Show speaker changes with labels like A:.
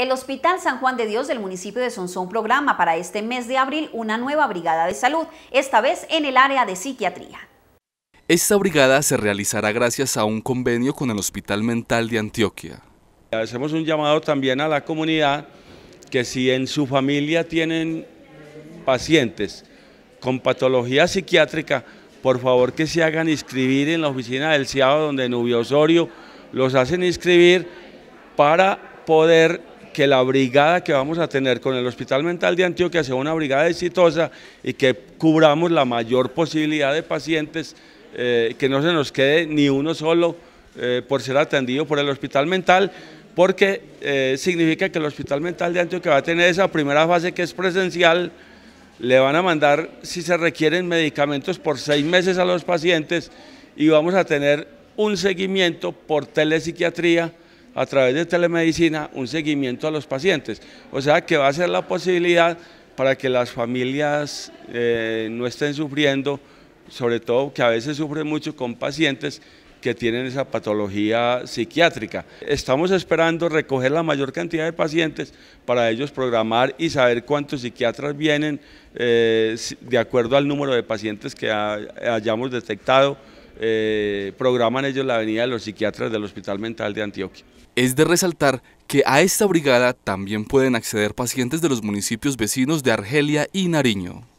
A: El Hospital San Juan de Dios del municipio de Sonsón programa para este mes de abril una nueva brigada de salud, esta vez en el área de psiquiatría.
B: Esta brigada se realizará gracias a un convenio con el Hospital Mental de Antioquia.
C: Hacemos un llamado también a la comunidad que si en su familia tienen pacientes con patología psiquiátrica, por favor que se hagan inscribir en la oficina del CIAO donde Nubio Osorio los hacen inscribir para poder que la brigada que vamos a tener con el Hospital Mental de Antioquia sea una brigada exitosa y que cubramos la mayor posibilidad de pacientes, eh, que no se nos quede ni uno solo eh, por ser atendido por el Hospital Mental, porque eh, significa que el Hospital Mental de Antioquia va a tener esa primera fase que es presencial, le van a mandar, si se requieren, medicamentos por seis meses a los pacientes y vamos a tener un seguimiento por telepsiquiatría a través de telemedicina un seguimiento a los pacientes. O sea que va a ser la posibilidad para que las familias eh, no estén sufriendo, sobre todo que a veces sufren mucho con pacientes que tienen esa patología psiquiátrica. Estamos esperando recoger la mayor cantidad de pacientes para ellos programar y saber cuántos psiquiatras vienen eh, de acuerdo al número de pacientes que hayamos detectado eh, programan ellos la avenida de los psiquiatras del Hospital Mental de Antioquia.
B: Es de resaltar que a esta brigada también pueden acceder pacientes de los municipios vecinos de Argelia y Nariño.